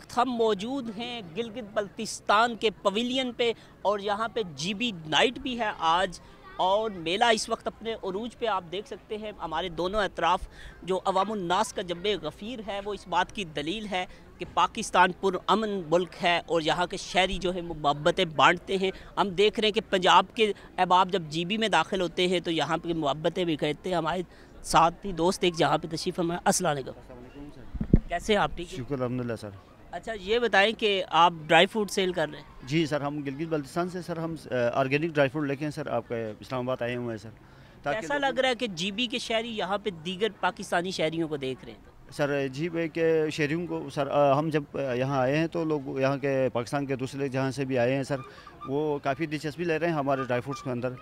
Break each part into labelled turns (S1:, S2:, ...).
S1: वक्त हम मौजूद हैं गिलगित बल्तिस्तान के पवेलियन पे और यहाँ पे जीबी नाइट भी है आज और मेला इस वक्त अपने अरूज पे आप देख सकते हैं हमारे दोनों अतराफ़ जो अवामनास का जब गफ़ीर है वो इस बात की दलील है कि पाकिस्तान पुरअमन मुल्क है और यहाँ के शहरी जो है मुहब्बतें बांटते हैं हम देख रहे हैं कि पंजाब के अहबाब जब जीबी में दाखिल होते हैं तो यहाँ पर मुहब्बतें भी कहते हैं हमारे साथ ही दोस्त एक जहाँ पे तशीफ़ हमारे असल कैसे
S2: आप ठीक शुक्र अलहमदिल्ला सर
S1: अच्छा ये बताएं कि आप
S2: ड्राई फ्रूट सेल कर रहे हैं जी सर हम गिलगित बल्तिस्तान से सर हम ऑर्गेनिक ड्राई फ्रूट लेके हैं सर आपके इस्लामाबाद आए हुए हैं सर ऐसा लग
S1: रहा है कि जीबी के शहरी यहाँ पे दीगर पाकिस्तानी शहरियों को देख रहे हैं तो?
S2: सर जी के शहरीों को सर हम जब यहाँ आए हैं तो लोग यहाँ के पाकिस्तान के दूसरे जहाँ से भी आए हैं सर वो काफ़ी दिलचस्पी ले रहे हैं हमारे ड्राई फ्रूट्स के अंदर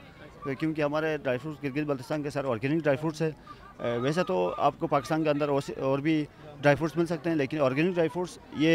S2: तो क्योंकि हमारे ड्राई फ्रूट्स गिलगित बल्तिस्तान के सारे ऑर्गेनिक ड्राई फ्रूट्स है वैसे तो आपको पाकिस्तान के अंदर और भी ड्राई फ्रूट्स मिल सकते हैं लेकिन ऑर्गेनिक ड्राई फ्रूट्स ये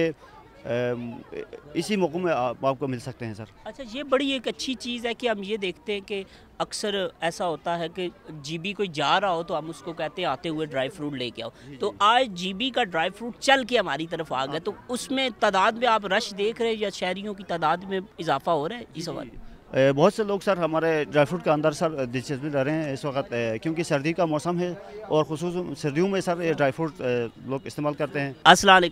S2: इसी मौक़ों में आप, आपको मिल सकते हैं सर
S1: अच्छा ये बड़ी एक अच्छी चीज़ है कि हम ये देखते हैं कि अक्सर ऐसा होता है कि जीबी कोई जा रहा हो तो हम उसको कहते हैं आते हुए ड्राई फ्रूट लेके आओ तो आज जीबी का ड्राई फ्रूट चल के हमारी तरफ आ गया हाँ। तो उसमें तादाद में आप रश देख रहे हैं या शहरीों की तादाद में इजाफा हो रहा है इस हवाले
S2: बहुत से लोग सर हमारे ड्राई फ्रूट के अंदर सर दिलचस्पी ले रहे हैं इस वक्त क्योंकि सर्दी का मौसम है और खसूस सर्दियों में सर ये ड्राई फ्रूट लोग इस्तेमाल करते हैं असलम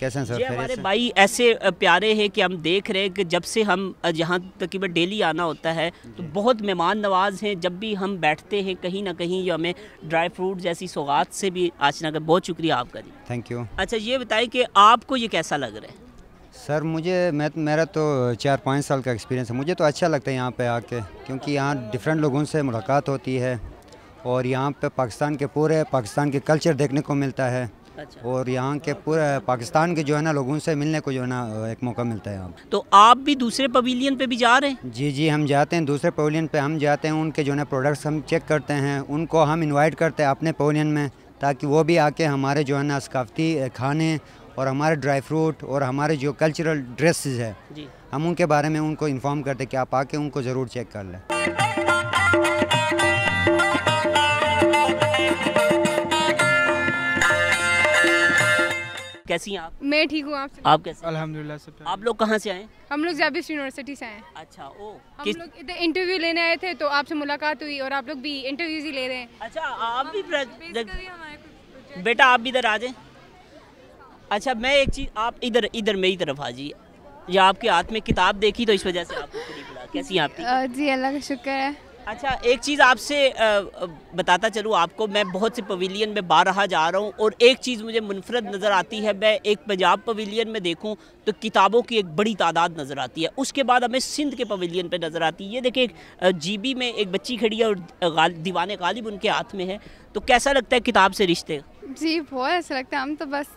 S2: कैसे हैं सर हमारे
S1: भाई ऐसे प्यारे हैं कि हम देख रहे हैं कि जब से हम यहाँ तकरीबन डेली आना होता है तो बहुत मेहमान नवाज हैं जब भी हम बैठते हैं कहीं ना कहीं ये हमें ड्राई फ्रूट जैसी सौगात से भी आचना कर बहुत शुक्रिया आपका जी थैंक यू अच्छा ये बताए कि आपको ये कैसा लग रहा है
S3: सर मुझे मैं मेरा तो चार पाँच साल का एक्सपीरियंस है मुझे तो अच्छा लगता है यहाँ पे आके क्योंकि यहाँ डिफरेंट लोगों से मुलाकात होती है और यहाँ पे पाकिस्तान के पूरे पाकिस्तान के कल्चर देखने को मिलता है अच्छा। और यहाँ के पूरे पाकिस्तान के जो है ना लोगों से मिलने को जो है ना एक मौका मिलता है आप
S1: तो आप भी दूसरे पवेलियन पे भी जा रहे हैं
S3: जी जी हम जाते हैं दूसरे पवेलियन पे हम जाते हैं उनके जो है ना प्रोडक्ट्स हम चेक करते हैं उनको हम इनवाइट करते हैं अपने पवेलियन में ताकि वो भी आके हमारे जो है ना सकाफती खाने और हमारे ड्राई फ्रूट और हमारे जो कल्चरल ड्रेसेस है जी। हम उनके बारे में उनको इन्फॉर्म करते कि आप आके उनको ज़रूर चेक कर लें
S1: कैसी हैं आप
S4: मैं ठीक हूँ आप
S1: आप कैसे अल्हम्दुलिल्लाह सब आप लोग कहाँ से आए
S4: हम लोग जाबिस यूनिवर्सिटी से आए अच्छा ओ हम किस... लोग इधर इंटरव्यू लेने आए थे तो आपसे मुलाकात हुई और आप लोग भी इंटरव्यू ही ले रहे हैं
S1: अच्छा आप भी बेटा आप भी इधर आ जाए अच्छा मैं एक चीज़ आप इधर इधर मेरी तरफ हाजी या आपके हाथ में किताब देखी तो इस वजह से आपको कैसी आप
S4: जी अल्लाह का शुक्र है अच्छा
S1: एक चीज़ आपसे बताता चलूँ आपको मैं बहुत से पवेलियन में रहा जा रहा हूँ और एक चीज़ मुझे मुनफरद नज़र आती है मैं एक पंजाब पवेलियन में देखूँ तो किताबों की एक बड़ी तादाद नज़र आती है उसके बाद हमें सिंध के पवेलियन पे नज़र आती है ये देखिए जीबी में एक बच्ची खड़ी है और दीवान गालिब उनके हाथ में है तो कैसा लगता है किताब से रिश्ते
S4: जी बहुत अच्छा लगता है हम तो बस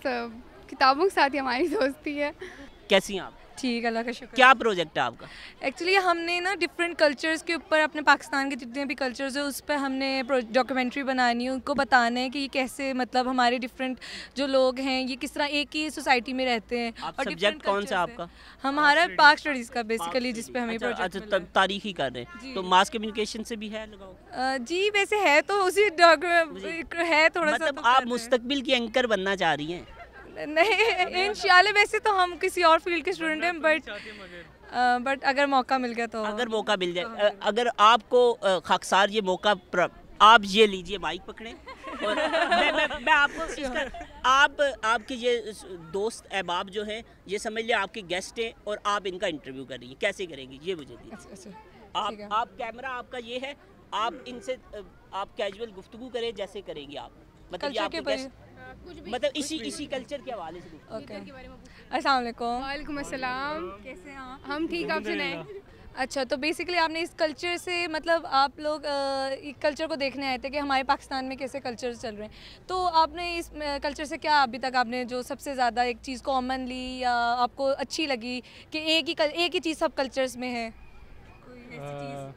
S4: किताबों के साथ ही हमारी दोस्ती है कैसी हैं आप ठीक अल्लाह का शुक्र
S1: क्या प्रोजेक्ट है आपका
S4: एक्चुअली हमने ना डिफरेंट कल्चर्स के ऊपर अपने पाकिस्तान के जितने भी कल्चर्स हैं उस पर हमने डॉक्यूमेंट्री बनानी है उनको बताना है कि ये कैसे मतलब हमारे डिफरेंट जो लोग हैं ये किस तरह एक ही सोसाइटी में रहते हैं आप और सब्जेक्ट
S1: कौन सा आपका
S4: हमारा पाक स्टडीज़ का बेसिकली
S1: जिसपे हमें अच्छा, अच्छा तारीखी कर रहे हैं तो मास कम्युनिकेशन से भी है
S4: जी वैसे है तो उसी है थोड़ा सा मतलब तो आप मुस्तबिल की एंकर बनना चाह रही हैं नहीं इन वैसे मतलब तो हम किसी और फील्ड के स्टूडेंट हैं बट तो बट अगर
S1: मौका मिल गया तो अगर मौका मिल जाए हाँ। अगर आपको खाकसार ये मौका आप ये लीजिए माइक पकड़े और मैं, मैं, मैं आपको इसका आप आपके ये दोस्त अहबाब जो हैं ये समझ लिया आपके गेस्ट हैं और आप इनका इंटरव्यू कर रही हैं कैसे करेंगे ये मुझे अच्छा, अच्छा, आप आप कैमरा आपका ये है आप इनसे आप कैजुअल गुफ्तु करें जैसे करेंगे आप मतलब ये आपके गेस्ट मतलब इसी इसी कल्चर के हवाले
S4: से ओके अस्सलाम वालेकुम अस्सलाम कैसे हैं हम ठीक आप सुनाए अच्छा तो बेसिकली आपने इस कल्चर से मतलब आप लोग कल्चर को देखने आए थे कि हमारे पाकिस्तान में कैसे कल्चर चल रहे हैं तो आपने इस कल्चर से क्या अभी तक आपने जो सबसे ज़्यादा एक चीज़ कॉमनली या आपको अच्छी लगी कि एक ही कल, एक ही चीज़ सब कल्चर्स में है
S2: आ,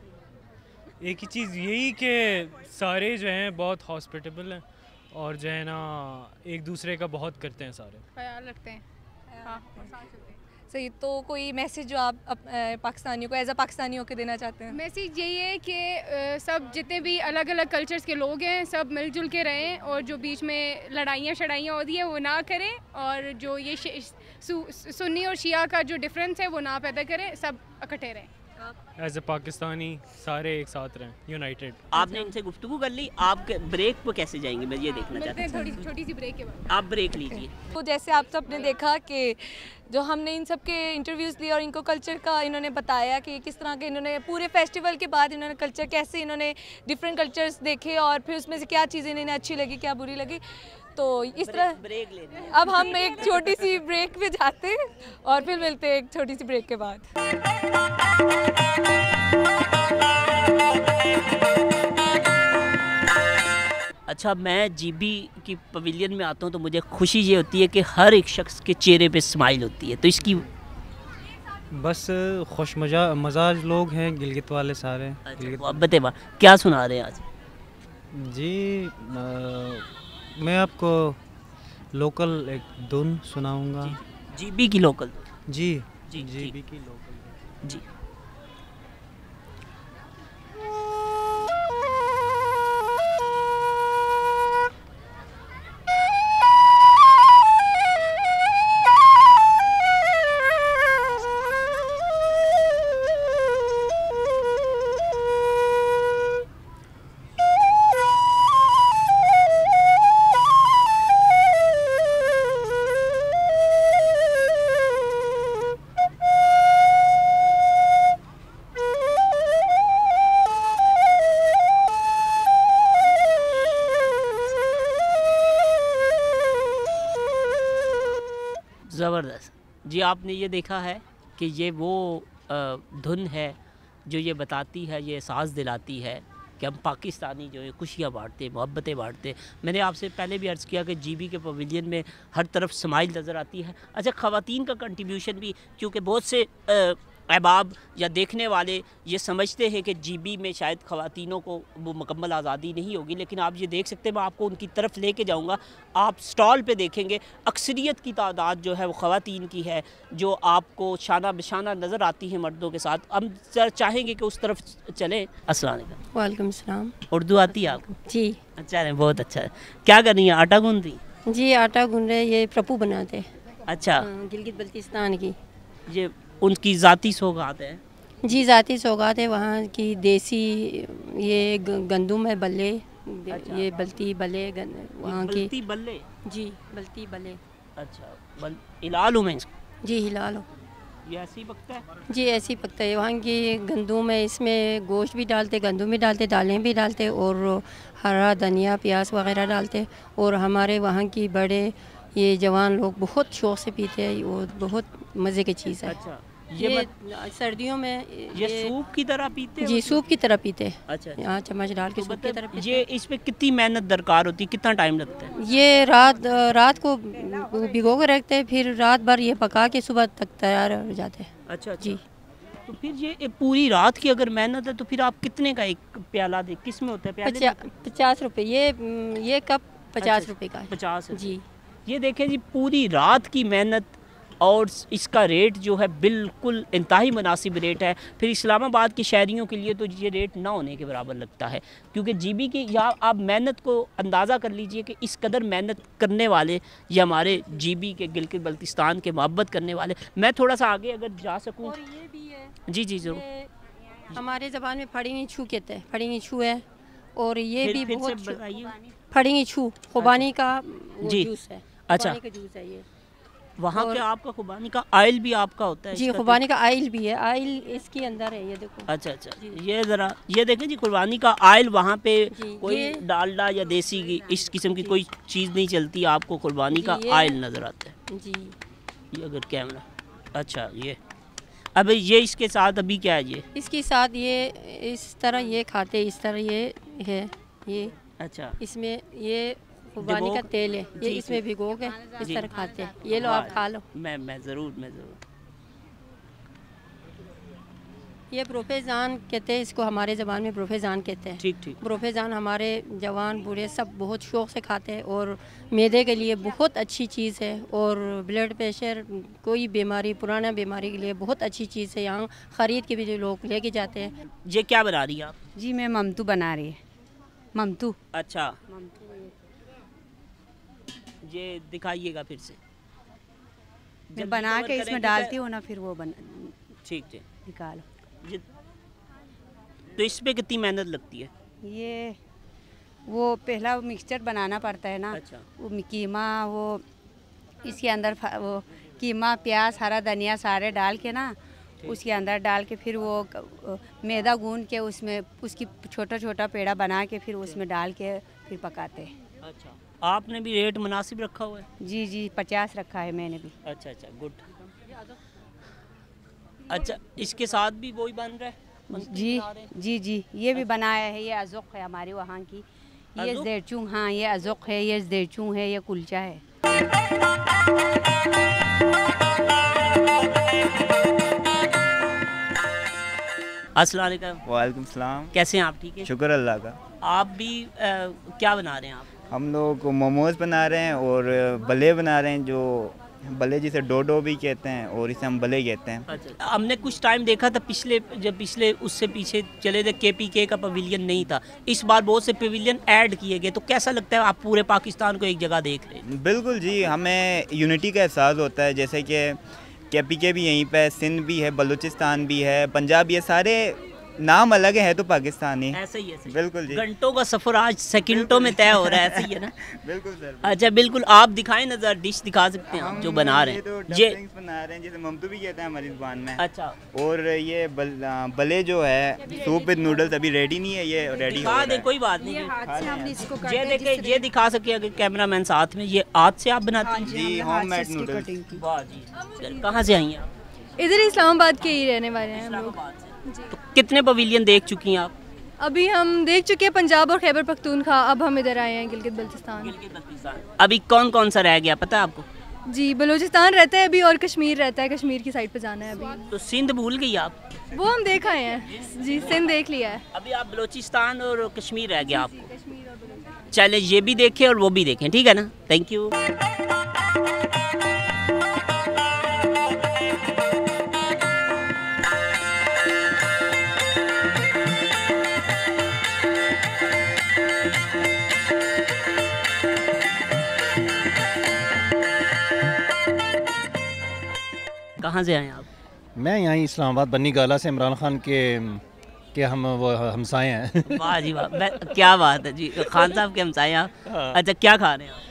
S2: एक ही चीज़ यही कि सारे जो हैं बहुत हॉस्पिटेबल हैं और जो है ना एक दूसरे का बहुत करते हैं सारे
S4: ख्याल रखते हैं हाँ सही तो कोई मैसेज जो आप पाकिस्तानियों को एज अ पाकिस्तानियों के देना चाहते हैं मैसेज यही है कि सब जितने भी अलग अलग कल्चर्स के लोग हैं सब मिलजुल के रहें और जो बीच में लड़ाइयाँ शड़ाइयाँ होती हैं वो ना करें और जो ये सुन्नी और शिया का जो डिफरेंस है वो ना पैदा करें सब इकट्ठे रहें
S1: एज ए पाकिस्तानी सारे एक साथ रहें यूनाइटेड आपने उनसे गुफ्तु कर ली आप ब्रेक पर कैसे जाएंगे मैं ये देखना चाहती हूँ थोड़ी
S4: छोटी सी ब्रेक के बाद
S1: आप ब्रेक लीजिए
S4: तो जैसे आप सब ने देखा कि जो हमने इन सब के इंटरव्यूज़ लिए और इनको कल्चर का इन्होंने बताया कि किस तरह के इन्होंने पूरे फेस्टिवल के बाद इन्होंने कल्चर कैसे इन्होंने डिफरेंट कल्चर्स देखे और फिर उसमें से क्या चीज़ें इन्हें अच्छी लगी क्या बुरी लगी तो इस तरह ब्रेक ले अब हम एक छोटी सी ब्रेक पे जाते हैं और फिर मिलते हैं एक छोटी सी ब्रेक के बाद
S1: अच्छा मैं जीबी की पवेलियन में आता हूँ तो मुझे खुशी ये होती है कि हर एक शख्स के चेहरे पे स्माइल होती है तो इसकी बस खुश मजा मजाज लोग हैं गिलगित वाले सारे अच्छा, तो बते वाह क्या सुना रहे हैं आज जी आ, मैं आपको लोकल एक धुन सुनाऊंगा जीबी की लोकल जी
S3: जी जीबी की लोकल जी
S1: ज़बरदस्त जी आपने ये देखा है कि ये वो धुन है जो ये बताती है ये एहसास दिलाती है कि हम पाकिस्तानी जो है खुशियाँ बाँटते मोहब्बतें बाँटते मैंने आपसे पहले भी अर्ज़ किया कि जीबी के पवेलियन में हर तरफ समाइल नज़र आती है अच्छा ख़वान का कंट्रीब्यूशन भी क्योंकि बहुत से अहबाब या देखने वाले ये समझते हैं कि जीबी में शायद ख़वातीनों को वो मुकम्मल आज़ादी नहीं होगी लेकिन आप ये देख सकते हैं मैं आपको उनकी तरफ लेके जाऊंगा आप स्टॉल पे देखेंगे अक्सरियत की तादाद जो है वो ख़वान की है जो आपको शाना बशाना नज़र आती है मर्दों के साथ
S3: हम चाहेंगे कि उस तरफ चलें असल वालेकुम सलाम
S1: उर्दू आती है आपको जी अच्छा है बहुत अच्छा है क्या कर रही आटा गून रही
S3: जी आटा गून रहे ये प्रपू बनाते
S1: अच्छा
S3: हाँ, गिलगित बल्तिस्तान की
S1: ये उनकी ज़ाती सौगात है
S3: जी ज़ाती सौगात है वहाँ की देसी ये गंदुम है बल्ले अच्छा। ये बल्ती बल्ले वहाँ की बल्ती बल्ले जी बल्ती बल्ले अच्छा
S1: बल में जी हिलाल हो ये ऐसी पकता
S3: है जी ऐसी पकता है वहाँ की गंदुम है इसमें गोश्त भी डालते गंदुम भी डालते दालें भी डालते और हरा धनिया प्याज वगैरह डालते और हमारे वहाँ की बड़े ये जवान लोग बहुत शौक से पीते हैं और बहुत मज़े की चीज़ है अच्छा ये, ये सर्दियों में
S1: ये, ये सूप की तरह पीते जी सूप
S3: की तरह पीते हैं अच्छा, अच्छा। यहाँ चम्मच डाल
S1: के तो सूप की मतलब तरह ये इस पर कितनी मेहनत दरकार होती है कितना टाइम लगता है
S3: ये रात रात को भिगो कर रखते हैं फिर रात भर ये पका के सुबह तक तैयार हो जाते हैं
S1: अच्छा, अच्छा जी तो फिर ये पूरी रात की अगर मेहनत है तो फिर आप कितने का एक प्याला दे किस में होता है पचास
S3: रुपये ये ये कप पचास अच्छा, रुपये का पचास जी
S1: ये देखें जी पूरी रात की मेहनत और इसका रेट जो है बिल्कुल इंतहाई मुनासिब रेट है फिर इस्लामाबाद की शहरीों के लिए तो ये रेट ना होने के बराबर लगता है क्योंकि जीबी की या आप मेहनत को अंदाज़ा कर लीजिए कि इस कदर मेहनत करने वाले ये हमारे जीबी के गिलगित बल्तिस्तान के मोहब्बत करने वाले मैं थोड़ा सा आगे अगर जा सकूँ जी जी
S3: ज़रूर हमारे ज़बान में फड़िंगी छू कहते हैं फड़िंगी छू है और ये भी बहुत छू अच्छा। अच्छा। खुबानी का जूस है अच्छा जूस है ये
S1: वहाँ पे आपका खुबानी का आयल भी आपका होता है जी तो- खुबानी का आयल
S3: भी है आयल इसके अंदर है ये देखो
S1: अच्छा अच्छा ये ज़रा ये देखे जी खुबानी का आयल वहाँ पे कोई डालडा या देसी की इस किस्म की कोई चीज़ नहीं चलती आपको कुर्बानी का आयल नज़र आता
S3: है जी ये
S1: अगर कैमरा अच्छा ये अब ये इसके साथ अभी क्या है ये
S3: इसके साथ ये इस तरह ये खाते इस तरह ये है ये अच्छा इसमें ये खुबानी का तेल है ये इसमें भिगो के इस तरह खाते हैं ये लो आप खा लो
S1: मैं मैं ज़रूर मैं ज़रूर
S3: ये प्रोफेजान कहते हैं इसको हमारे ज़बान में प्रोफेजान कहते हैं ठीक ठीक ब्रोफेजान हमारे जवान बूढ़े सब बहुत शौक़ से खाते हैं और मैदे के लिए बहुत अच्छी चीज़ है और ब्लड प्रेशर कोई बीमारी पुराना बीमारी के लिए बहुत अच्छी चीज़ है यहाँ ख़रीद के भी लोग लेके जाते हैं
S1: ये क्या बना रही है आप
S3: जी मैं ममतू बना रही है ममतू
S1: अच्छा ममतू ये दिखाइएगा फिर से
S3: जब बना के इसमें तो डालती हूँ ना फिर वो बन ठीक है निकालो
S1: ये तो इस पर कितनी मेहनत लगती है
S3: ये वो पहला मिक्सचर बनाना पड़ता है ना अच्छा। वो कीमा वो इसके अंदर वो कीमा प्याज हरा धनिया सारे डाल के ना उसके अंदर डाल के फिर वो मैदा गूंद के उसमें उसकी छोटा छोटा पेड़ा बना के फिर उसमें डाल के फिर पकाते हैं
S1: अच्छा आपने भी रेट मुनासिब रखा हुआ है जी जी पचास रखा है मैंने भी अच्छा अच्छा गुड अच्छा इसके साथ भी वही
S3: बन रहा है जी जी जी ये भी अच्छा। बनाया है ये अजुक है हमारे वहाँ की ये देरचू हाँ ये अजुक है ये देरचू है ये कुलचा है
S1: अस्सलाम वालेकुम सलाम कैसे हैं आप ठीक है शुक्र अल्लाह का आप भी आ, क्या बना रहे हैं आप हम लोग मोमोज बना रहे हैं और बले बना रहे हैं जो बले जिसे डोडो भी कहते हैं और इसे हम बले कहते हैं अच्छा, अच्छा। हमने कुछ टाइम देखा था पिछले जब पिछले उससे पीछे चले थे के पी के का पवेलियन नहीं था इस बार बहुत से पवेलियन ऐड किए गए तो कैसा लगता है आप पूरे पाकिस्तान को एक जगह देख रहे हैं बिल्कुल जी हमें यूनिटी का एहसास होता है जैसे कि के पी के भी यहीं पर सिंध भी है बलूचिस्तान भी है पंजाब ये सारे नाम अलग है तो पाकिस्तानी ऐसा ही है बिल्कुल जी घंटों का सफर आज सेकंडों में तय हो रहा है ऐसा ही है ना बिल्कुल सर अच्छा बिल्कुल आप दिखाएं नजर डिश दिखा सकते हैं जो बना रहे हैं तो बना रहे हैं जैसे ममतू भी कहते हैं हमारी जुबान में अच्छा और ये बल, भले जो है सूप विद नूडल्स अभी रेडी नहीं है ये रेडी कोई बात नहीं ये देखे ये दिखा सके अगर कैमरा मैन साथ में ये हाथ से आप बनाते हैं जी होम मेड नूडल्स कहाँ से आई हैं
S3: इधर इस्लामाबाद के ही रहने वाले हैं हम लोग
S4: तो
S1: कितने पवीलियन देख चुकी हैं आप
S4: अभी हम देख चुके हैं पंजाब और खैबर पख्तूनखा अब हम इधर आए हैं गिलगित बल्तिस्तान
S1: अभी कौन कौन सा रह गया पता है आपको
S4: जी बलूचिस्तान रहता है अभी और कश्मीर रहता है कश्मीर की साइड पे जाना है अभी
S1: तो सिंध भूल गई आप
S4: वो हम देख आए हैं जी सिंध देख लिया है अभी
S1: आप बलूचिस्तान और कश्मीर रह गया आपको चले ये भी देखें और वो भी देखें ठीक है ना थैंक यू
S2: कहाँ से आए हैं आप मैं यहीं इस्लामाबाद बन्नी गाला से इमरान खान के कि हम वो हमसाए हैं
S1: वाह जी वाह क्या बात है जी खान साहब के हमसाए हैं हाँ। अच्छा क्या खा रहे हैं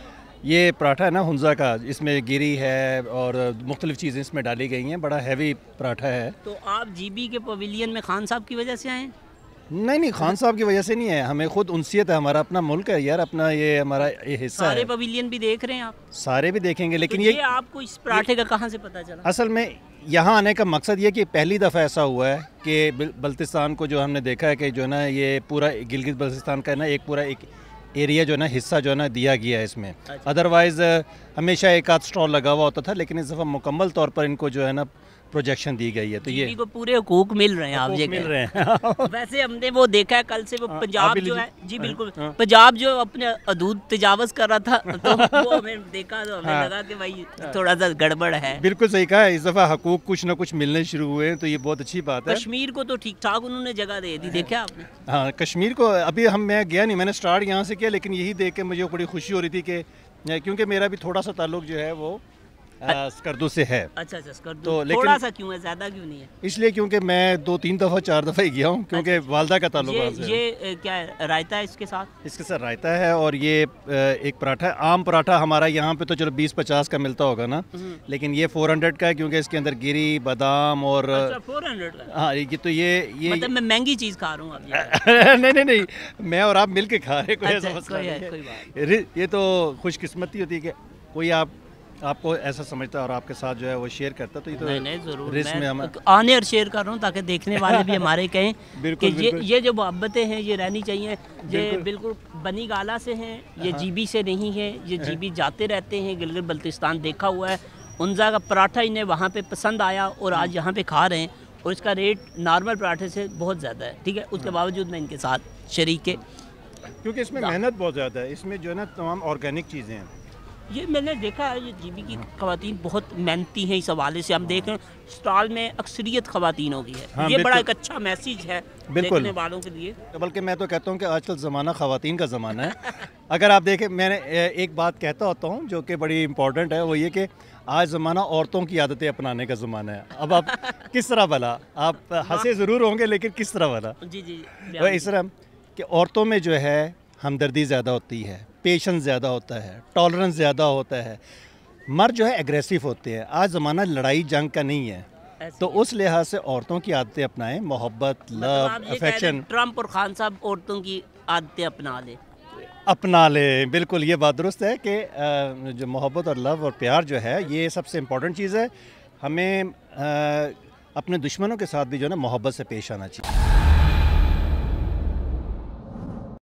S2: ये पराठा है ना हुंजा का इसमें गिरी है और मुख्तलिफ चीज़ें इसमें डाली गई हैं बड़ा हैवी पराठा है
S1: तो आप जीबी के पवेलियन में खान साहब की वजह से आए
S2: नहीं नहीं खान साहब की वजह से नहीं है हमें खुद उनसीयत है हमारा अपना मुल्क है यार अपना ये हमारा ये हिस्सा सारे
S1: पवेलियन भी देख रहे हैं आप
S2: सारे भी देखेंगे लेकिन तो ये, ये
S1: आपको इस पराठे का कहाँ से पता चला
S2: असल में यहाँ आने का मकसद ये कि पहली दफ़ा ऐसा हुआ है कि बल्तिस्तान को जो हमने देखा है कि जो ना ये पूरा गिलगित बल्तिस्तान का ना एक पूरा एक एरिया जो है ना हिस्सा जो है ना दिया गया है इसमें अदरवाइज़ अच्छा। हमेशा एक आध स्टॉल लगा हुआ होता था लेकिन इस दफ़ा मुकम्मल तौर पर इनको जो है ना प्रोजेक्शन दी गई है तो ये को पूरे हकूक मिल रहे हैं आप मिल रहे
S1: हैं वैसे हमने वो देखा है कल से वो हाँ, पंजाब जो है जी बिल्कुल हाँ। पंजाब जो अपने अदूध तजावज कर रहा था तो वो हमें देखा तो हमें हाँ। लगा कि भाई थोड़ा सा गड़बड़ है
S2: बिल्कुल सही कहा इस दफ़ा हकूक कुछ ना कुछ मिलने शुरू हुए तो ये बहुत अच्छी बात है
S1: कश्मीर को तो ठीक ठाक उन्होंने जगह दे दी देखा आपने
S2: हाँ कश्मीर को अभी हम मैं गया नहीं मैंने स्टार्ट यहाँ से किया लेकिन यही देख के मुझे बड़ी खुशी हो रही थी कि क्योंकि मेरा भी थोड़ा सा ताल्लुक जो है वो स्कर्दू से है
S1: अच्छा अच्छा तो लेकिन थोड़ा सा क्यों है ज्यादा क्यों नहीं है
S2: इसलिए क्योंकि मैं दो तीन दफा चार दफा ही गया हूँ क्योंकि अच्छा, अच्छा। वालदा का ताल्लुक ये,
S1: ये क्या है रायता है इसके साथ
S2: इसके साथ रायता है और ये एक पराठा है आम पराठा हमारा यहाँ पे तो चलो बीस पचास का मिलता होगा ना हम्म। लेकिन ये फोर हंड्रेड का है क्योंकि इसके अंदर गिरी बादाम और फोर अच्छा, हंड्रेड हाँ ये तो ये ये मतलब मैं
S1: महंगी चीज खा रहा हूँ
S2: नहीं नहीं नहीं मैं और आप मिल के खा रहे कोई अच्छा, ये तो खुशकिस्मती होती है कोई आप आपको ऐसा समझता और आपके साथ जो है वो शेयर करता तो ये तो नहीं, नहीं जरूर रिस्क में हम आने और शेयर कर रहा हूँ ताकि देखने वाले भी हमारे कहें कि ये ये जो
S1: मोहब्बतें हैं ये रहनी चाहिए ये बिल्कुल बनी गाला से हैं ये हाँ। जीबी से नहीं है ये हाँ। जीबी जाते रहते हैं गिलगित बल्तिस्तान देखा हुआ है उनजा का पराठा इन्हें वहाँ पे पसंद आया और आज हाँ। यहाँ पे खा रहे हैं और इसका रेट नॉर्मल पराठे से बहुत ज़्यादा है ठीक है उसके बावजूद मैं इनके साथ शरीक क्योंकि इसमें मेहनत
S2: बहुत ज़्यादा है इसमें जो है ना तमाम ऑर्गेनिक चीज़ें हैं
S1: ये मैंने देखा है ये जीबी की खातन बहुत मेहनती हैं इस हवाले से हम देख रहे हैं स्टॉल में अक्सरियत खातनों की है हाँ, ये बड़ा एक अच्छा मैसेज है बिल्कुल देखने वालों के लिए
S2: बल्कि मैं तो कहता हूँ कि आजकल ज़माना खातन का ज़माना है अगर आप देखें मैंने एक बात कहता होता हूँ जो कि बड़ी इंपॉर्टेंट है वो ये कि आज ज़माना औरतों की आदतें अपनाने का ज़माना है अब आप किस तरह भला आप हंसे हाँ। ज़रूर होंगे लेकिन किस तरह भला जी जी तो इस तरह कि औरतों में जो है हमदर्दी ज़्यादा होती है पेशेंस ज़्यादा होता है टॉलरेंस ज़्यादा होता है मर्द जो है एग्रेसिव होते हैं आज ज़माना लड़ाई जंग का नहीं है तो उस लिहाज से औरतों की आदतें अपनाएं मोहब्बत लव अफेक्शन
S1: ट्रंप और खान साहब औरतों की आदतें अपना लें
S2: अपना लें बिल्कुल ये बात दुरुस्त है कि जो मोहब्बत और लव और प्यार जो है ये सबसे इम्पोर्टेंट चीज़ है हमें अपने दुश्मनों के साथ भी जो है ना मोहब्बत से पेश आना चाहिए